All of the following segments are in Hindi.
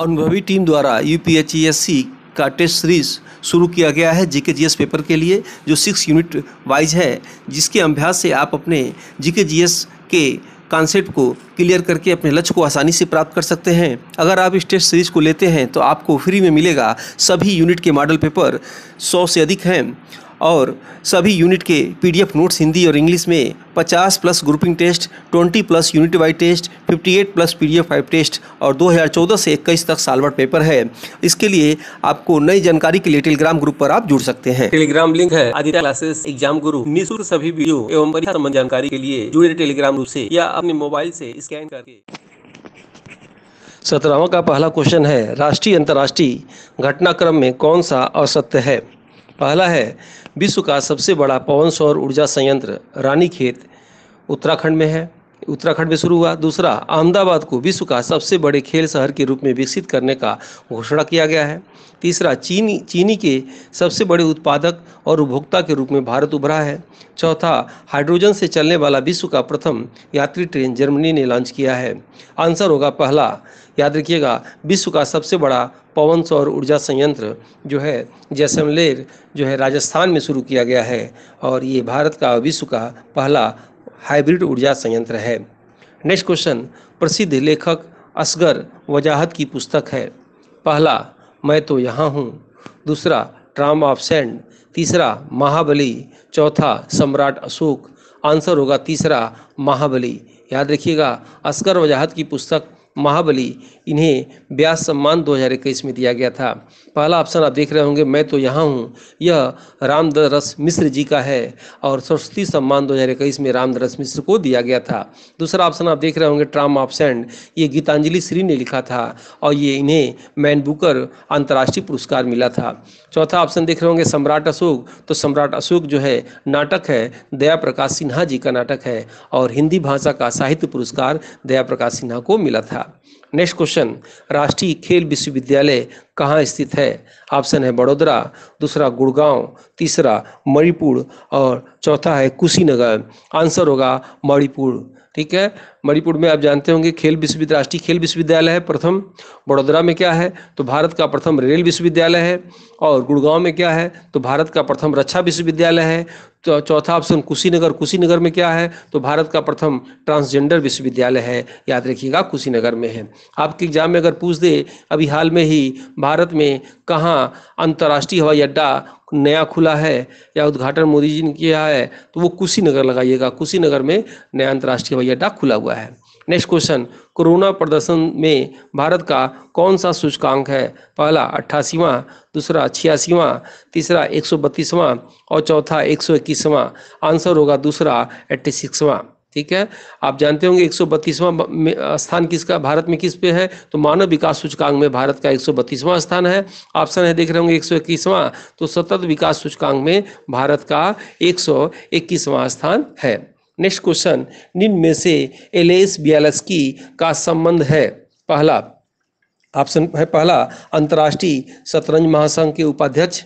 अनुभवी टीम द्वारा यू e का टेस्ट सीरीज शुरू किया गया है जीके जीएस पेपर के लिए जो सिक्स यूनिट वाइज है जिसके अभ्यास से आप अपने जीके जीएस के कॉन्सेप्ट को क्लियर करके अपने लक्ष्य को आसानी से प्राप्त कर सकते हैं अगर आप इस टेस्ट सीरीज को लेते हैं तो आपको फ्री में मिलेगा सभी यूनिट के मॉडल पेपर सौ से अधिक हैं और सभी यूनिट के पीडीएफ नोट्स हिंदी और इंग्लिश में 50 plus grouping test 20 plus unit wise test 58 plus PDF five test और 2014 से इक्कीस तक सालवर्ट पेपर है इसके लिए आपको नई जानकारी के लिए टेलीग्राम ग्रुप पर आप जुड़ सकते हैं टेलीग्राम लिंक है आदित्य क्लासेस एग्जाम गुरु निःशुल्क सभी वीडियो एवं परीक्षा संबंध जानकारी के लिए जुड़े टेलीग्राम ग्रुप ऐसी या अपने मोबाइल ऐसी स्कैन करके सत्रहवा का पहला क्वेश्चन है राष्ट्रीय अंतर्राष्ट्रीय घटनाक्रम में कौन सा असत्य है पहला है विश्व का सबसे बड़ा पवन सौर ऊर्जा संयंत्र रानीखेत उत्तराखंड में है उत्तराखंड में शुरू हुआ दूसरा अहमदाबाद को विश्व का सबसे बड़े खेल शहर के रूप में विकसित करने का घोषणा किया गया है तीसरा चीनी चीनी के सबसे बड़े उत्पादक और उपभोक्ता के रूप में भारत उभरा है चौथा हाइड्रोजन से चलने वाला विश्व का प्रथम यात्री ट्रेन जर्मनी ने लॉन्च किया है आंसर होगा पहला याद रखिएगा विश्व का सबसे बड़ा पवन सौर ऊर्जा संयंत्र जो है जैसलमेर जो है राजस्थान में शुरू किया गया है और ये भारत का विश्व का पहला हाइब्रिड ऊर्जा संयंत्र है नेक्स्ट क्वेश्चन प्रसिद्ध लेखक असगर वजाहत की पुस्तक है पहला मैं तो यहाँ हूँ दूसरा ट्राम ऑफ सेंड तीसरा महाबली चौथा सम्राट अशोक आंसर होगा तीसरा महाबली याद रखिएगा असगर वजाहत की पुस्तक महाबली इन्हें ब्यास सम्मान 2021 में दिया गया था पहला ऑप्शन आप देख रहे होंगे मैं तो यहाँ हूँ यह रामदरस मिश्र जी का है और सरस्वती सम्मान दो हज़ार इक्कीस में रामदरस मिश्र को दिया गया था दूसरा ऑप्शन आप देख रहे होंगे ट्राम ऑप्शन ये गीतांजलि श्री ने लिखा था और ये इन्हें मैन बुकर अंतर्राष्ट्रीय पुरस्कार मिला था चौथा ऑप्शन देख रहे होंगे सम्राट अशोक तो सम्राट अशोक जो है नाटक है दया प्रकाश सिन्हा जी का नाटक है और हिंदी भाषा का साहित्य पुरस्कार दया प्रकाश सिन्हा को मिला था नेक्स्ट क्वेश्चन राष्ट्रीय खेल विश्वविद्यालय कहाँ स्थित है ऑप्शन है बड़ोदरा दूसरा गुड़गांव तीसरा मणिपुर और चौथा है कुशीनगर आंसर होगा मणिपुर ठीक है मणिपुर में आप जानते होंगे खेल विश्वविद्यालय राष्ट्रीय खेल विश्वविद्यालय है प्रथम बड़ोदरा में क्या है तो भारत का प्रथम रेल विश्वविद्यालय है और गुड़गांव में क्या है तो भारत का प्रथम रक्षा विश्वविद्यालय है तो चौथा ऑप्शन कुशीनगर कुशीनगर में क्या है तो भारत का प्रथम ट्रांसजेंडर विश्वविद्यालय है याद रखिएगा कुशीनगर में है आपके एग्जाम में अगर पूछ दे अभी हाल में ही भारत में कहाँ अंतर्राष्ट्रीय हवाई अड्डा नया खुला है या उद्घाटन मोदी जी ने किया है तो वो कुशीनगर लगाइएगा कुशीनगर में नया अंतर्राष्ट्रीय हवाई अड्डा खुला हुआ है होता है नेक्स्ट क्वेश्चन कोरोना प्रदर्शन में भारत का कौन सा सूचकांक है पहला अट्ठासीवा दूसरा छियासीवा तीसरा एक सौ बत्तीसवां और चौथा एक सौ इक्कीसवां आंसर होगा दूसरा एट्टी सिक्सवां ठीक है आप जानते होंगे एक सौ बत्तीसवां स्थान किसका भारत में किस पे है तो मानव विकास सूचकांक में भारत का एक सौ बत्तीसवां स्थान है ऑप्शन है देख रहे होंगे एक सौ इक्कीसवां तो सतत विकास सूचकांक में भारत का एक सौ इक्कीसवां स्थान है नेक्स्ट क्वेश्चन निम्न में से एलेस बियालस्की का संबंध है पहला ऑप्शन है पहला अंतर्राष्ट्रीय शतरंज महासंघ के उपाध्यक्ष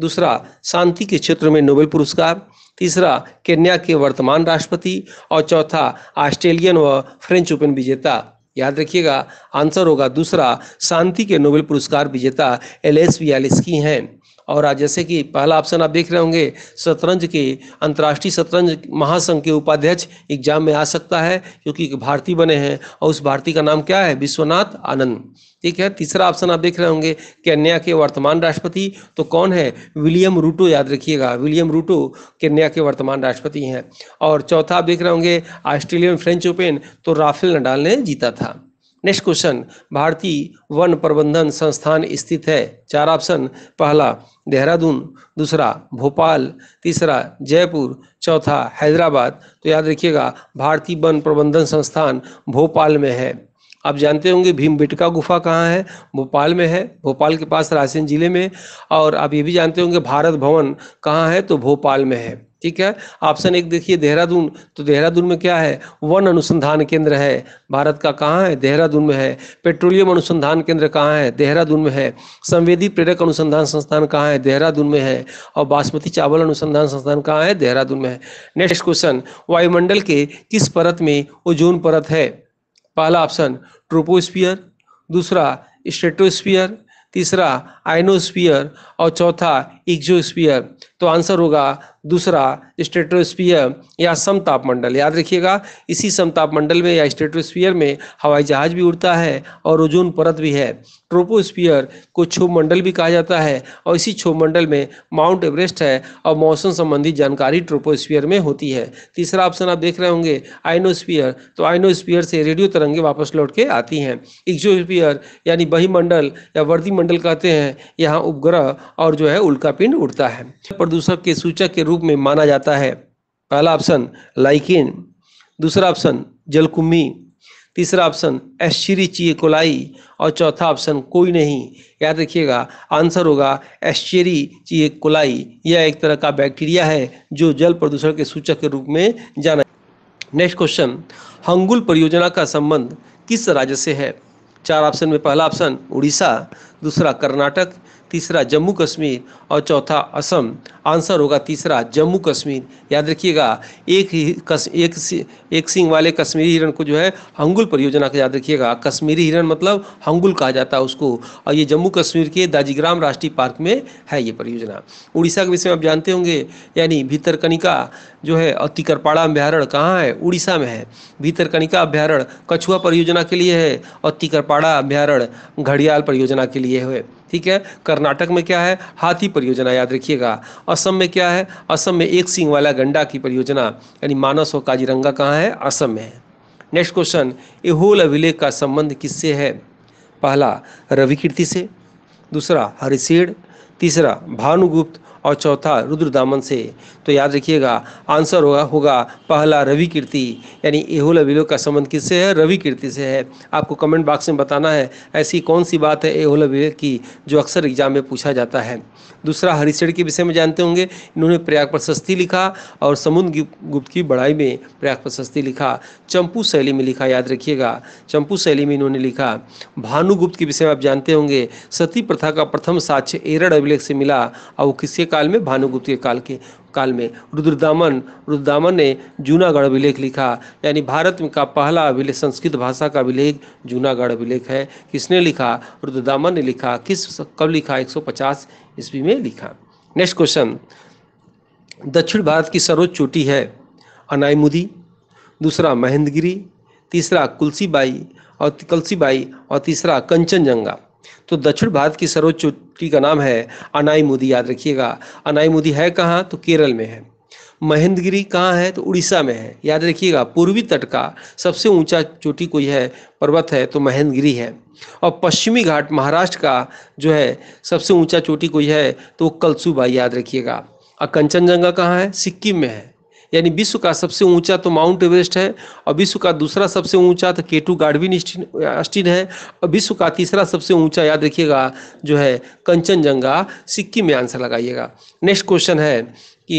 दूसरा शांति के क्षेत्र में नोबेल पुरस्कार तीसरा केन्या के वर्तमान राष्ट्रपति और चौथा ऑस्ट्रेलियन व फ्रेंच ओपन विजेता याद रखिएगा आंसर होगा दूसरा शांति के नोबेल पुरस्कार विजेता एल एस वियालिस्की हैं और आज जैसे कि पहला ऑप्शन आप देख रहे होंगे शतरंज के अंतर्राष्ट्रीय शतरंज महासंघ के उपाध्यक्ष एग्जाम में आ सकता है क्योंकि भारतीय बने हैं और उस भारतीय का नाम क्या है विश्वनाथ आनंद ठीक है तीसरा ऑप्शन आप देख रहे होंगे कन्या के वर्तमान राष्ट्रपति तो कौन है विलियम रूटो याद रखिएगा विलियम रूटो कन्या के वर्तमान राष्ट्रपति हैं और चौथा आप देख रहे होंगे ऑस्ट्रेलियन फ्रेंच ओपन तो राफेल नडाल ने जीता था नेक्स्ट क्वेश्चन भारतीय वन प्रबंधन संस्थान स्थित है चार ऑप्शन पहला देहरादून दूसरा भोपाल तीसरा जयपुर चौथा हैदराबाद तो याद रखिएगा भारतीय वन प्रबंधन संस्थान भोपाल में है आप जानते होंगे भीम बिटका गुफा कहाँ है भोपाल में है भोपाल के पास रायसेन जिले में और आप ये भी जानते होंगे भारत भवन कहाँ है तो भोपाल में है ठीक है ऑप्शन एक देखिए देहरादून तो देहरादून में क्या है वन अनुसंधान केंद्र है भारत का कहाँ है देहरादून में है पेट्रोलियम अनुसंधान केंद्र कहाँ है देहरादून में है संवेदी प्रेरक अनुसंधान संस्थान कहाँ है देहरादून में है और बासमती चावल अनुसंधान संस्थान कहाँ है देहरादून में है नेक्स्ट क्वेश्चन वायुमंडल के किस परत में ओजोन परत है पहला ऑप्शन ट्रोपोस्पियर दूसरा स्टेटोस्पियर तीसरा आइनोस्पियर और चौथा इक्जोस्पियर तो आंसर होगा दूसरा स्टेटोस्फीयर या समताप मंडल याद रखिएगा इसी समताप मंडल में या स्टेटोस्फीयर में हवाई जहाज भी उड़ता है और ओजोन परत भी है ट्रोपोस्फीयर को क्षोभ मंडल भी कहा जाता है और इसी क्षोभ मंडल में माउंट एवरेस्ट है और मौसम संबंधी जानकारी ट्रोपोस्फीयर में होती है तीसरा ऑप्शन आप देख रहे होंगे आइनोस्फीयर तो आइनोस्फीयर से रेडियो तरंगे वापस लौट के आती हैं इग्जोस्फीयर यानी बहिमंडल या वर्दी मंडल कहते हैं यहाँ उपग्रह और जो है उल्का पिंड उड़ता है प्रदूषक के सूचक के रूप में माना जाता है पहला ऑप्शन लाइकिन दूसरा ऑप्शन जलकुम्भी तीसरा ऑप्शन एश्चिरी ची कोलाई और चौथा ऑप्शन कोई नहीं याद रखिएगा आंसर होगा एश्चेरी कोलाई यह एक तरह का बैक्टीरिया है जो जल प्रदूषण के सूचक के रूप में जाना नेक्स्ट क्वेश्चन हंगुल परियोजना का संबंध किस राज्य से है चार ऑप्शन में पहला ऑप्शन उड़ीसा दूसरा कर्नाटक तीसरा जम्मू कश्मीर और चौथा असम आंसर होगा तीसरा जम्मू कश्मीर याद रखिएगा एक ही कस, एक एक सिंह वाले कश्मीरी हिरण को जो है हंगुल परियोजना का याद रखिएगा कश्मीरी हिरण मतलब हंगुल कहा जाता है उसको और ये जम्मू कश्मीर के दाजीग्राम राष्ट्रीय पार्क में है ये परियोजना उड़ीसा के विषय में आप जानते होंगे यानी भीतरकनिका जो है और तिकरपाड़ा अभ्यारण्य कहाँ है उड़ीसा में है भीतरकनिका अभ्यारण्य कछुआ परियोजना के लिए है और तिकरपाड़ा अभ्यारण्य घड़ियाल परियोजना के लिए है ठीक है कर्नाटक में क्या है हाथी परियोजना याद रखिएगा असम में क्या है असम में एक सिंह वाला गंडा की परियोजना यानी मानस और काजीरंगा कहाँ है असम में है नेक्स्ट क्वेश्चन एहोल अभिलेख का संबंध किससे है पहला रवि कीर्ति से दूसरा हरिशेड़ तीसरा भानुगुप्त और चौथा रुद्र दामन से तो याद रखिएगा आंसर होगा होगा पहला रवि कीर्ति यानी एहुल अभिलोक का संबंध किससे है रवि कीर्ति से है आपको कमेंट बॉक्स में बताना है ऐसी कौन सी बात है एहुल अभिलेख की जो अक्सर एग्जाम में पूछा जाता है दूसरा हरिशेड के विषय में जानते होंगे इन्होंने प्रयाग प्रशस्ति लिखा और समुद्र गुप्त की बढ़ाई में प्रयाग प्रशस्ति लिखा चंपू शैली में लिखा याद रखिएगा चंपू शैली में इन्होंने लिखा भानुगुप्त के विषय में आप जानते होंगे सती प्रथा का प्रथम साक्ष्य एरड अभिलेख से मिला और वो किसके काल में भानुगुप्त के काल के काल में रुद्रदामन रुद्रदामन ने जूनागढ़ अभिलेख लिखा यानी भारत में का पहला अभिलेख संस्कृत भाषा का अभिलेख जूनागढ़ अभिलेख है किसने लिखा रुद्रदामन ने लिखा किस कब लिखा 150 सौ ईस्वी में लिखा नेक्स्ट क्वेश्चन दक्षिण भारत की सर्वोच्च चोटी है अनायमुदी दूसरा महेंद्रगिरी तीसरा कुलसीबाई और कुलसीबाई और तीसरा कंचनजंगा तो दक्षिण भारत की सर्वोच्च चोटी का नाम है अनाई मुदी याद रखिएगा अनाई मुदी है कहाँ तो केरल में है महेंद्रगिरी कहाँ है तो उड़ीसा में है याद रखिएगा पूर्वी तट का सबसे ऊंचा चोटी कोई है पर्वत है तो महेंद्रगिरी है और पश्चिमी घाट महाराष्ट्र का जो है सबसे ऊंचा चोटी कोई है तो कलसुबा याद रखिएगा और कंचनजंगा कहाँ है सिक्किम में है यानी विश्व का सबसे ऊंचा तो माउंट एवरेस्ट है और विश्व का दूसरा सबसे ऊंचा तो केटू गार्डविन अस्टिन है और विश्व का तीसरा सबसे ऊंचा याद रखिएगा जो है कंचनजंगा सिक्किम में आंसर लगाइएगा नेक्स्ट क्वेश्चन है कि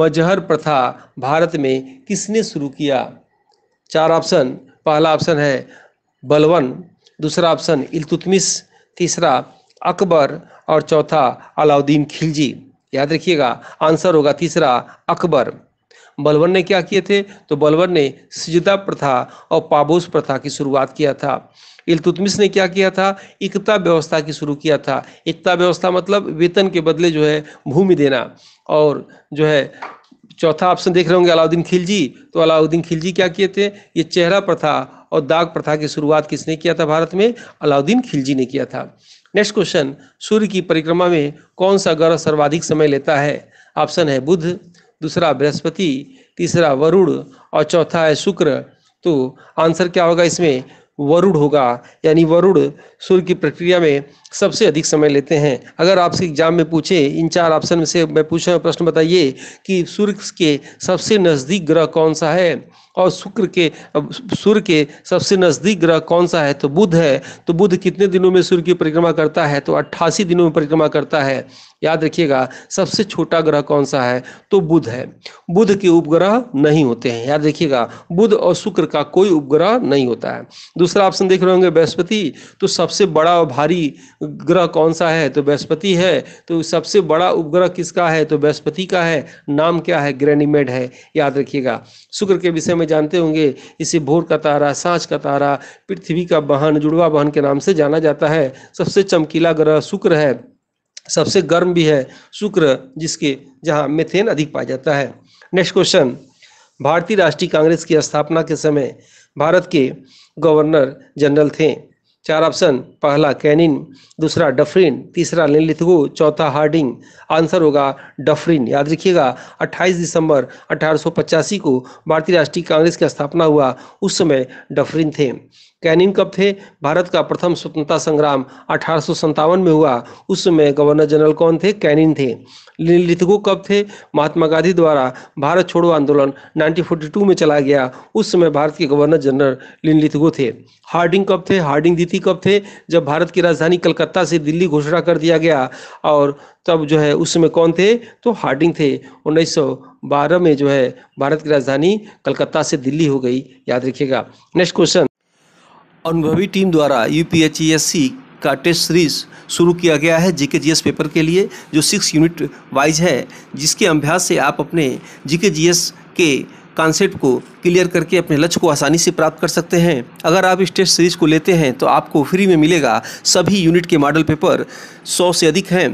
मजहर प्रथा भारत में किसने शुरू किया चार ऑप्शन पहला ऑप्शन है बलवन दूसरा ऑप्शन इलतुतमिस तीसरा अकबर और चौथा अलाउद्दीन खिलजी याद रखिएगा आंसर होगा तीसरा अकबर बलवन ने क्या किए थे तो बलवन ने सिजदा प्रथा और पाबोस प्रथा की शुरुआत किया था इलतुतमिस ने क्या किया था एकता व्यवस्था की शुरू किया था एकता व्यवस्था मतलब वेतन के बदले जो है भूमि देना और जो है चौथा ऑप्शन देख रहे होंगे अलाउद्दीन खिलजी तो अलाउद्दीन खिलजी क्या किए थे ये चेहरा प्रथा और दाग प्रथा की शुरुआत किसने किया था भारत में अलाउद्दीन खिलजी ने किया था नेक्स्ट क्वेश्चन सूर्य की परिक्रमा में कौन सा ग्रह सर्वाधिक समय लेता है ऑप्शन है बुध दूसरा बृहस्पति तीसरा वरुण और चौथा है शुक्र तो आंसर क्या होगा इसमें वरुण होगा यानी वरुण सूर्य की प्रक्रिया में सबसे अधिक समय लेते हैं अगर आपसे एग्जाम में पूछे इन चार ऑप्शन में से मैं पूछा प्रश्न बताइए कि सूर्य के सबसे नज़दीक ग्रह कौन सा है और शुक्र के सूर्य के सबसे नज़दीक ग्रह कौन सा है तो बुध है तो बुध कितने दिनों में सूर्य की परिक्रमा करता है तो अट्ठासी दिनों में परिक्रमा करता है याद रखिएगा सबसे छोटा ग्रह कौन सा है तो बुध है बुध के उपग्रह नहीं होते हैं याद रखिएगा बुध और शुक्र का कोई उपग्रह नहीं होता है दूसरा ऑप्शन देख रहे होंगे बृहस्पति तो सबसे बड़ा और भारी ग्रह कौन सा है तो बृहस्पति है तो सबसे बड़ा उपग्रह किसका है तो बृहस्पति का है नाम क्या है ग्रेनिमेड है याद रखिएगा शुक्र के विषय में जानते होंगे इसे भोर का तारा सांझ का तारा पृथ्वी का बहन जुड़वा बहन के नाम से जाना जाता है सबसे चमकीला ग्रह शुक्र है सबसे गर्म भी है शुक्र जिसके जहां मेथेन अधिक पाया जाता है नेक्स्ट क्वेश्चन भारतीय राष्ट्रीय कांग्रेस की स्थापना के समय भारत के गवर्नर जनरल थे चार ऑप्शन पहला कैनिन दूसरा डफरिन तीसरा लिथगो चौथा हार्डिंग आंसर होगा डफरिन याद रखिएगा 28 दिसंबर 1885 को भारतीय राष्ट्रीय कांग्रेस की स्थापना हुआ उस समय डफरिन थे कैनिन कब थे भारत का प्रथम स्वतंत्रता संग्राम अठारह में हुआ उस समय गवर्नर जनरल कौन थे कैनिन थे लिथगो कब थे महात्मा गांधी द्वारा भारत छोड़ो आंदोलन 1942 में चला गया उस समय भारत के गवर्नर जनरल लिन लिथगो थे हार्डिंग कब थे हार्डिंग द्वितीय कब थे जब भारत की राजधानी कलकत्ता से दिल्ली घोषणा कर दिया गया और तब जो है उस समय कौन थे तो हार्डिंग थे उन्नीस में जो है भारत की राजधानी कलकत्ता से दिल्ली हो गई याद रखिएगा नेक्स्ट क्वेश्चन अनुभवी टीम द्वारा यू का टेस्ट सीरीज शुरू किया गया है जीके जीएस पेपर के लिए जो सिक्स यूनिट वाइज है जिसके अभ्यास से आप अपने जीके जीएस के कॉन्सेप्ट को क्लियर करके अपने लक्ष्य को आसानी से प्राप्त कर सकते हैं अगर आप इस टेस्ट सीरीज को लेते हैं तो आपको फ्री में मिलेगा सभी यूनिट के मॉडल पेपर सौ से अधिक हैं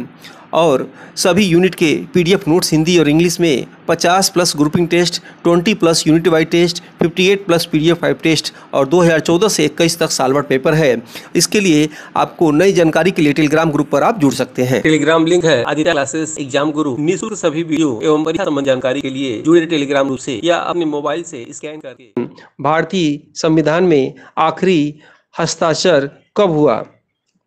और सभी यूनिट के पीडीएफ नोट्स हिंदी और इंग्लिश में 50 plus grouping test 20 plus unit wise test 58 plus PDF five test और 2014 से 21 तक सालवर्ट पेपर है इसके लिए आपको नई जानकारी के लिए टेलीग्राम ग्रुप पर आप जुड़ सकते हैं टेलीग्राम लिंक है आदित्य क्लासेस एग्जाम गुरु निःशुल्क सभी वीडियो एवं परीक्षा संबंध जानकारी के लिए जुड़े टेलीग्राम ग्रुप से या अपने मोबाइल से स्कैन करके भारतीय संविधान में आखिरी हस्ताक्षर कब हुआ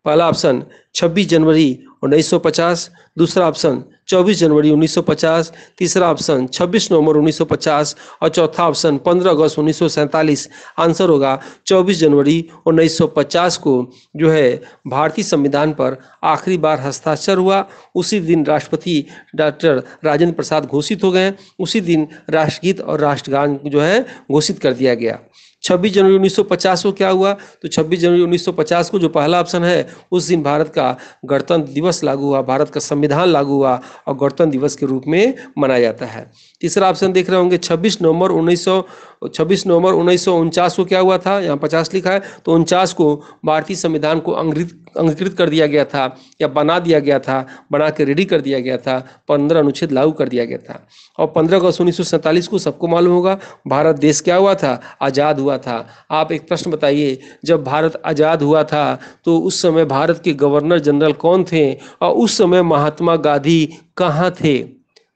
पहला ऑप्शन 26 जनवरी 1950 दूसरा ऑप्शन 24 जनवरी 1950 तीसरा ऑप्शन 26 नवंबर 1950 और चौथा ऑप्शन 15 अगस्त उन्नीस आंसर होगा 24 जनवरी 1950 को जो है भारतीय संविधान पर आखिरी बार हस्ताक्षर हुआ उसी दिन राष्ट्रपति डॉक्टर राजेंद्र प्रसाद घोषित हो गए उसी दिन राष्ट्रगीत और राष्ट्रगान जो है घोषित कर दिया गया 26 जनवरी 1950 को क्या हुआ तो 26 जनवरी 1950 को जो पहला ऑप्शन है उस दिन भारत का गणतंत्र दिवस लागू हुआ भारत का संविधान लागू हुआ और गणतंत्र दिवस के रूप में मनाया जाता है तीसरा ऑप्शन देख रहे होंगे छब्बीस नवंबर उन्नीस छब्बीस नवंबर उन्नीस को क्या हुआ था यहाँ पचास लिखा है तो उनचास को भारतीय संविधान को अंगीकृत कर दिया गया था या बना दिया गया था बना के रेडी कर दिया गया था पंद्रह अनुच्छेद लागू कर दिया गया था और पंद्रह अगस्त उन्नीस को सबको मालूम होगा भारत देश क्या हुआ था आज़ाद हुआ था आप एक प्रश्न बताइए जब भारत आज़ाद हुआ था तो उस समय भारत के गवर्नर जनरल कौन थे और उस समय महात्मा गांधी कहाँ थे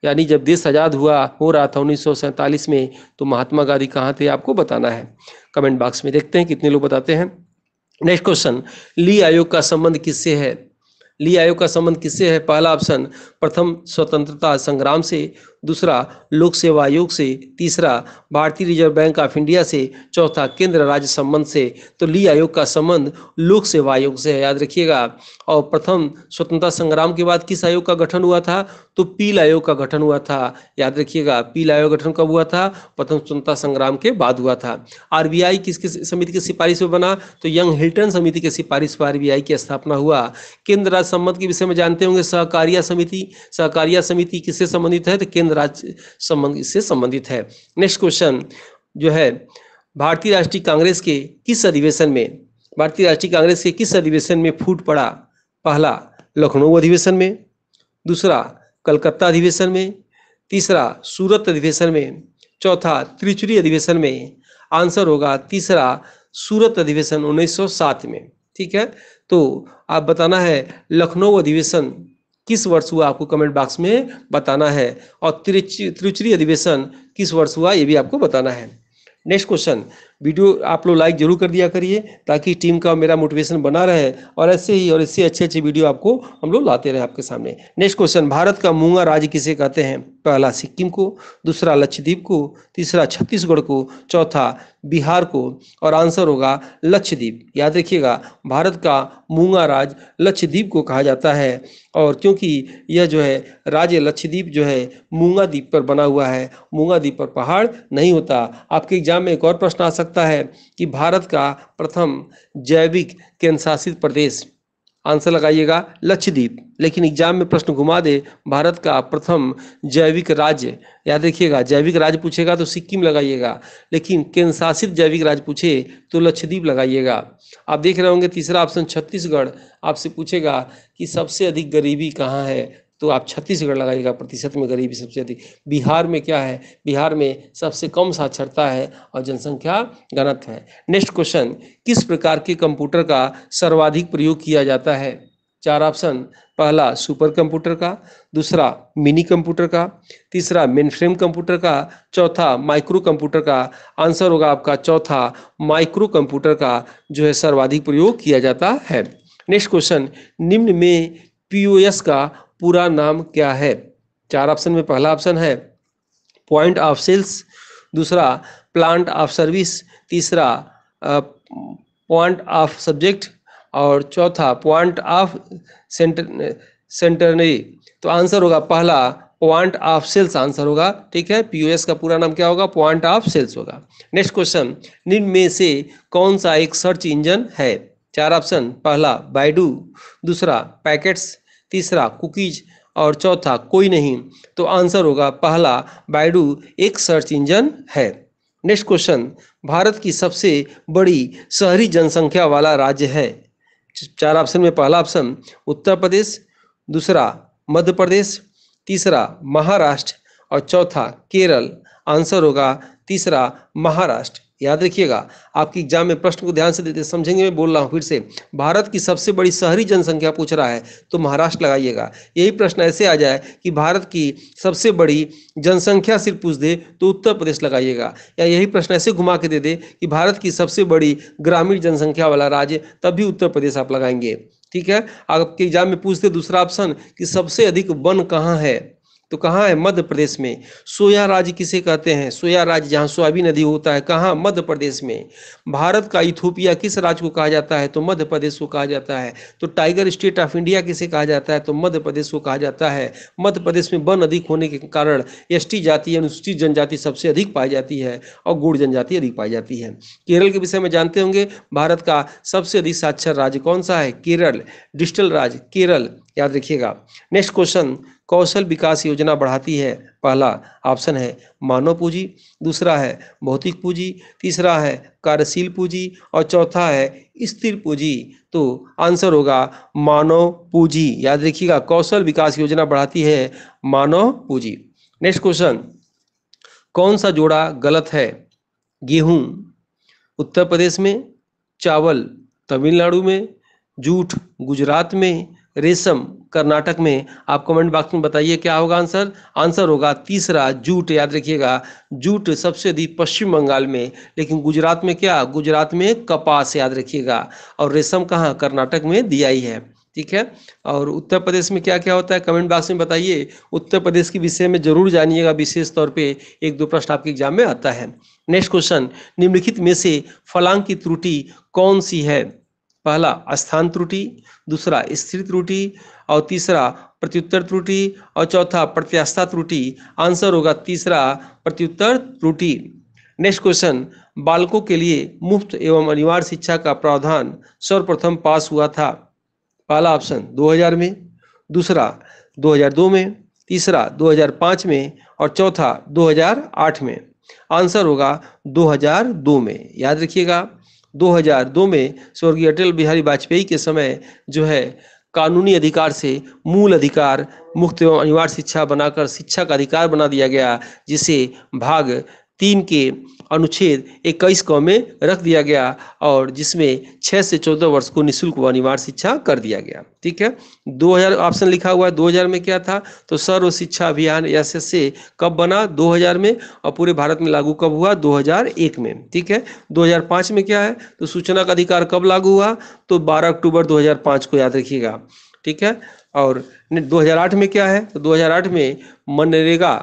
यानी जब देश आज़ाद हुआ हो रहा था उन्नीस में तो महात्मा गांधी कहाँ थे आपको बताना है कमेंट बॉक्स में देखते हैं कितने लोग बताते हैं नेक्स्ट क्वेश्चन ली आयोग का संबंध किससे है ली आयोग का संबंध किससे है पहला ऑप्शन प्रथम स्वतंत्रता संग्राम से दूसरा लोक सेवा आयोग से तीसरा भारतीय रिजर्व बैंक ऑफ इंडिया से चौथा केंद्र राज्य संबंध से तो ली आयोग का संबंध लोक सेवा आयोग से है याद रखिएगा और प्रथम स्वतंत्रता संग्राम के बाद किस आयोग का गठन हुआ था तो पील आयोग का गठन हुआ था याद रखिएगा पील आयोग गठन कब हुआ था प्रथम स्वतंत्रता संग्राम के बाद हुआ था आरबीआई किस किस समिति की सिफारिश में बना तो यंग हिल्टन समिति की सिफारिश पर आरबीआई की स्थापना हुआ केंद्र संबंध के विषय में जानते होंगे सहकारिया समिति सहकारिया समिति किससे संबंधित है तो केंद्र राज्य संबंध से संबंधित है नेक्स्ट क्वेश्चन जो है भारतीय राष्ट्रीय कांग्रेस के किस अधिवेशन में भारतीय राष्ट्रीय कांग्रेस के किस अधिवेशन में फूट पड़ा पहला लखनऊ अधिवेशन में दूसरा कलकत्ता अधिवेशन में तीसरा सूरत अधिवेशन में चौथा त्रिचुरी अधिवेशन में आंसर होगा तीसरा सूरत अधिवेशन 1907 में ठीक है तो आप बताना है लखनऊ अधिवेशन किस वर्ष हुआ आपको कमेंट बॉक्स में बताना है और त्रिच त्रिचुरी अधिवेशन किस वर्ष हुआ ये भी आपको बताना है नेक्स्ट क्वेश्चन वीडियो आप लोग लाइक जरूर कर दिया करिए ताकि टीम का मेरा मोटिवेशन बना रहे और ऐसे ही और इससे अच्छे अच्छे वीडियो आपको हम लोग लाते रहे आपके सामने नेक्स्ट क्वेश्चन भारत का मूंगा राज्य किसे कहते हैं पहला सिक्किम को दूसरा लक्षद्वीप को तीसरा छत्तीसगढ़ को चौथा बिहार को और आंसर होगा लक्षद्वीप याद रखिएगा भारत का मूंगा राज लक्षद्वीप को कहा जाता है और क्योंकि यह जो है राज्य लक्षद्वीप जो है मूंगा द्वीप पर बना हुआ है मूंगा द्वीप पर पहाड़ नहीं होता आपके एग्जाम में एक और प्रश्न आ सकता सकता है कि भारत का प्रथम जैविक केंद्रशासित प्रदेश आंसर लगाइएगा लक्षद्वीप लेकिन एग्जाम में प्रश्न घुमा दे भारत का प्रथम जैविक राज्य याद रखिएगा जैविक राज्य पूछेगा तो सिक्किम लगाइएगा लेकिन केंद्र शासित जैविक राज्य पूछे तो लक्षद्वीप लगाइएगा आप देख रहे होंगे तीसरा ऑप्शन छत्तीसगढ़ आपसे पूछेगा कि सबसे अधिक गरीबी कहाँ है तो आप छत्तीसगढ़ लगाइएगा प्रतिशत में गरीबी सबसे अधिक बिहार में क्या है बिहार में सबसे कम साक्षरता है और जनसंख्या गणत है नेक्स्ट क्वेश्चन किस प्रकार के कंप्यूटर का सर्वाधिक प्रयोग किया जाता है चार ऑप्शन पहला सुपर कंप्यूटर का दूसरा मिनी कंप्यूटर का तीसरा मेन फ्रेम कंप्यूटर का चौथा माइक्रो कंप्यूटर का आंसर होगा आपका चौथा माइक्रो कंप्यूटर का जो है सर्वाधिक प्रयोग किया जाता है नेक्स्ट क्वेश्चन निम्न में पीओएस का पूरा नाम क्या है चार ऑप्शन में पहला ऑप्शन है पॉइंट ऑफ सेल्स दूसरा प्लांट ऑफ सर्विस तीसरा पॉइंट ऑफ सब्जेक्ट और चौथा पॉइंट ऑफ सेंटर सेंटरनरी तो आंसर होगा पहला पॉइंट ऑफ सेल्स आंसर होगा ठीक है पीओएस का पूरा नाम क्या होगा पॉइंट ऑफ सेल्स होगा नेक्स्ट क्वेश्चन निम्न में से कौन सा एक सर्च इंजन है चार ऑप्शन पहला बाइडू दूसरा पैकेट्स तीसरा कुकीज और चौथा कोई नहीं तो आंसर होगा पहला बाइडू एक सर्च इंजन है नेक्स्ट क्वेश्चन भारत की सबसे बड़ी शहरी जनसंख्या वाला राज्य है चार ऑप्शन में पहला ऑप्शन उत्तर प्रदेश दूसरा मध्य प्रदेश तीसरा महाराष्ट्र और चौथा केरल आंसर होगा तीसरा महाराष्ट्र याद रखिएगा आपकी एग्जाम में प्रश्न को ध्यान से देते समझेंगे मैं बोल रहा हूँ फिर से भारत की सबसे बड़ी शहरी जनसंख्या पूछ रहा है तो महाराष्ट्र लगाइएगा यही प्रश्न ऐसे आ जाए कि भारत की सबसे बड़ी जनसंख्या सिर्फ पूछ दे तो उत्तर प्रदेश लगाइएगा या यही प्रश्न ऐसे घुमा के दे दे कि भारत की सबसे बड़ी ग्रामीण जनसंख्या वाला राज्य तब भी उत्तर प्रदेश आप लगाएंगे ठीक है आपके एग्जाम में पूछते दूसरा ऑप्शन कि सबसे अधिक वन कहाँ है तो कहाँ है मध्य प्रदेश में सोया राज्य किसे कहते हैं सोया राज्य जहाँ सोयाबी नदी होता है कहाँ मध्य प्रदेश में भारत का इथोपिया किस राज्य को कहा जाता है तो मध्य प्रदेश को कहा जाता है तो टाइगर स्टेट ऑफ इंडिया किसे कहा जाता है तो मध्य प्रदेश को कहा जाता है मध्य प्रदेश में वन अधिक होने के कारण एस जाति अनुसूचित जनजाति सबसे अधिक पाई जाती है और गुड़ जनजाति अधिक पाई जाती है केरल के विषय में जानते होंगे भारत का सबसे अधिक साक्षर राज्य कौन सा है केरल डिजिटल राज्य केरल याद रखिएगा नेक्स्ट क्वेश्चन कौशल विकास योजना बढ़ाती है पहला ऑप्शन है मानव पूंजी दूसरा है भौतिक पूंजी तीसरा है कार्यशील पूंजी और चौथा है स्थिर पूंजी तो आंसर होगा मानव पूंजी याद रखिएगा कौशल विकास योजना बढ़ाती है मानव पूंजी नेक्स्ट क्वेश्चन कौन सा जोड़ा गलत है गेहूं उत्तर प्रदेश में चावल तमिलनाडु में जूठ गुजरात में रेशम कर्नाटक में आप कमेंट बॉक्स में बताइए क्या होगा आंसर आंसर होगा तीसरा जूट याद रखिएगा जूट सबसे अधिक पश्चिम बंगाल में लेकिन गुजरात में क्या गुजरात में कपास याद रखिएगा और रेशम कहाँ कर्नाटक में दिया ही है ठीक है और उत्तर प्रदेश में क्या क्या होता है कमेंट बॉक्स में बताइए उत्तर प्रदेश के विषय में जरूर जानिएगा विशेष तौर पे एक दो प्रश्न आपके एग्जाम में आता है नेक्स्ट क्वेश्चन निम्नलिखित में से फलांग की त्रुटि कौन सी है पहला स्थान त्रुटि दूसरा स्थिर त्रुटि और तीसरा प्रत्युत्तर त्रुटि और चौथा प्रत्यास्था त्रुटि आंसर होगा तीसरा प्रत्युत्तर त्रुटि नेक्स्ट क्वेश्चन बालकों के लिए मुफ्त एवं अनिवार्य शिक्षा का प्रावधान सर्वप्रथम पास हुआ था पहला ऑप्शन 2000 में दूसरा 2002 में तीसरा 2005 में और चौथा 2008 में आंसर होगा 2002 में याद रखिएगा 2002 में स्वर्गीय अटल बिहारी वाजपेयी के समय जो है कानूनी अधिकार से मूल अधिकार मुक्त एवं अनिवार्य शिक्षा बनाकर शिक्षा का अधिकार बना दिया गया जिसे भाग तीन के अनुच्छेद इक्कीस क में रख दिया गया और जिसमें छः से चौदह वर्ष को निःशुल्क व अनिवार्य शिक्षा कर दिया गया ठीक है 2000 ऑप्शन लिखा हुआ है 2000 में क्या था तो सर्व शिक्षा अभियान एस एस से कब बना 2000 में और पूरे भारत में लागू कब हुआ 2001 में ठीक है 2005 में क्या है तो सूचना का अधिकार कब लागू हुआ तो बारह अक्टूबर दो को याद रखिएगा ठीक है और दो में क्या है तो दो में मनरेगा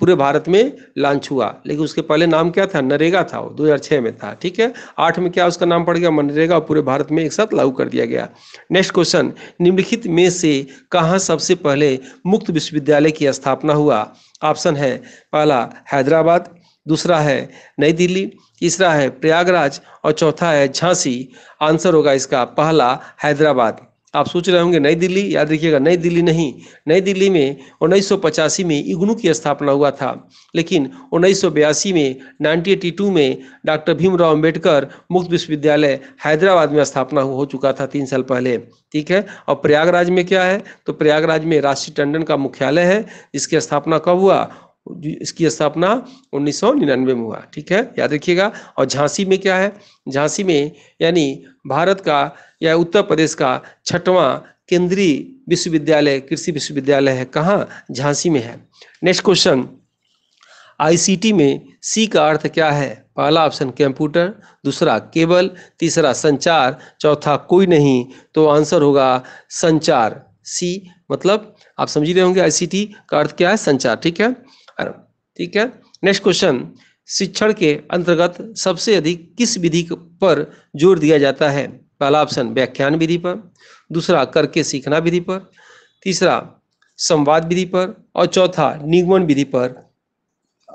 पूरे भारत में लॉन्च हुआ लेकिन उसके पहले नाम क्या था नरेगा था वो 2006 में था ठीक है आठ में क्या उसका नाम पड़ गया मनरेगा और पूरे भारत में एक साथ लागू कर दिया गया नेक्स्ट क्वेश्चन निम्नलिखित में से कहाँ सबसे पहले मुक्त विश्वविद्यालय की स्थापना हुआ ऑप्शन है पहला हैदराबाद दूसरा है नई दिल्ली तीसरा है प्रयागराज और चौथा है झांसी आंसर होगा इसका पहला हैदराबाद आप सोच रहे होंगे नई दिल्ली याद रखिएगा नई दिल्ली नहीं नई दिल्ली में उन्नीस में इग्नू की स्थापना हुआ था लेकिन उन्नीस में 1982 में डॉक्टर भीमराव अंबेडकर मुक्त विश्वविद्यालय हैदराबाद में स्थापना हो चुका था तीन साल पहले ठीक है और प्रयागराज में क्या है तो प्रयागराज में राष्ट्रीय टंडन का मुख्यालय है इसकी स्थापना कब हुआ इसकी स्थापना 1999 में हुआ ठीक है याद रखिएगा और झांसी में क्या है झांसी में यानी भारत का या उत्तर प्रदेश का छठवां केंद्रीय विश्वविद्यालय कृषि विश्वविद्यालय है कहाँ झांसी में है नेक्स्ट क्वेश्चन आईसीटी में सी का अर्थ क्या है पहला ऑप्शन कंप्यूटर दूसरा केबल तीसरा संचार चौथा कोई नहीं तो आंसर होगा संचार सी मतलब आप समझ रहे होंगे आईसीटी का अर्थ क्या है संचार ठीक है अरब ठीक है नेक्स्ट क्वेश्चन शिक्षण के अंतर्गत सबसे अधिक किस विधि पर जोर दिया जाता है पहला ऑप्शन व्याख्यान विधि पर दूसरा करके सीखना विधि पर तीसरा संवाद विधि पर और चौथा निगमन विधि पर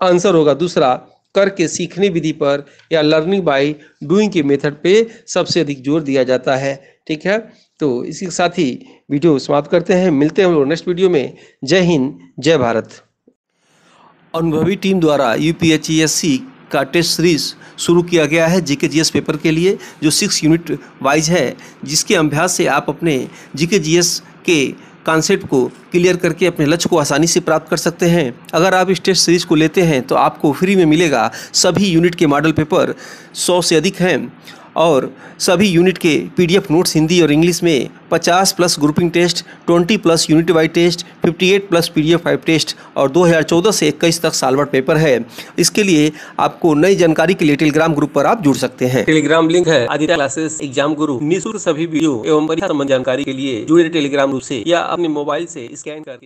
आंसर होगा दूसरा करके सीखने विधि पर या लर्निंग बाय डूइंग के मेथड पे सबसे अधिक जोर दिया जाता है ठीक है तो इसी के साथ ही वीडियो समाप्त करते हैं मिलते हैं हम लोग नेक्स्ट वीडियो में जय हिंद जय भारत अनुभवी टीम द्वारा यू e का टेस्ट सीरीज शुरू किया गया है जीके जीएस पेपर के लिए जो सिक्स यूनिट वाइज है जिसके अभ्यास से आप अपने जीके जीएस के कॉन्सेप्ट को क्लियर करके अपने लक्ष्य को आसानी से प्राप्त कर सकते हैं अगर आप इस टेस्ट सीरीज को लेते हैं तो आपको फ्री में मिलेगा सभी यूनिट के मॉडल पेपर सौ से अधिक हैं और सभी यूनिट के पीडीएफ नोट्स हिंदी और इंग्लिश में 50 plus grouping test 20 plus unit wise test 58 plus PDF five test और 2014 से इक्कीस तक सालवर पेपर है इसके लिए आपको नई जानकारी के लिए टेलीग्राम ग्रुप पर आप जुड़ सकते हैं टेलीग्राम लिंक है आदित्य क्लासेस एग्जाम गुरु निःशुल्क सभी वीडियो एवं परीक्षा संबंध जानकारी के लिए जुड़े टेलीग्राम ग्रुप ऐसी या अपने मोबाइल ऐसी स्कैन करके